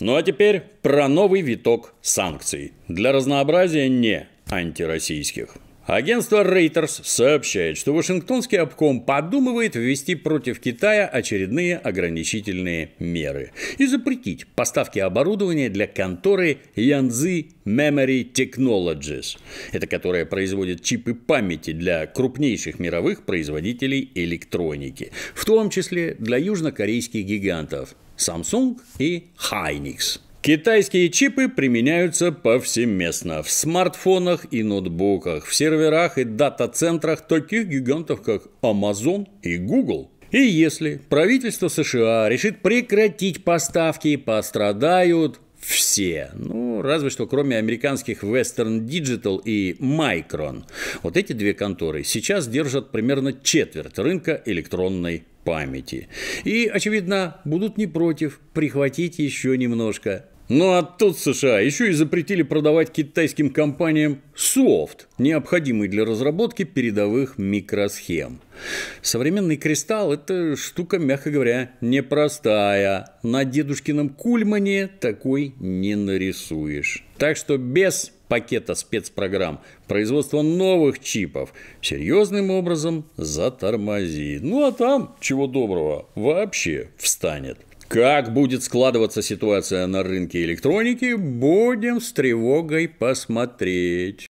Ну а теперь про новый виток санкций. Для разнообразия не антироссийских. Агентство Reuters сообщает, что Вашингтонский обком подумывает ввести против Китая очередные ограничительные меры и запретить поставки оборудования для конторы Янзы Memory Technologies. Это которая производит чипы памяти для крупнейших мировых производителей электроники, в том числе для южнокорейских гигантов Samsung и Hynix. Китайские чипы применяются повсеместно в смартфонах и ноутбуках, в серверах и дата-центрах таких гигантов, как Amazon и Google. И если правительство США решит прекратить поставки, пострадают все. Ну, разве что кроме американских Western Digital и Micron. Вот эти две конторы сейчас держат примерно четверть рынка электронной памяти. И, очевидно, будут не против прихватить еще немножко. Ну а тут США еще и запретили продавать китайским компаниям софт, необходимый для разработки передовых микросхем. Современный кристалл – это штука, мягко говоря, непростая. На дедушкином кульмане такой не нарисуешь. Так что без пакета спецпрограмм производство новых чипов серьезным образом затормозит. Ну а там, чего доброго, вообще встанет. Как будет складываться ситуация на рынке электроники, будем с тревогой посмотреть.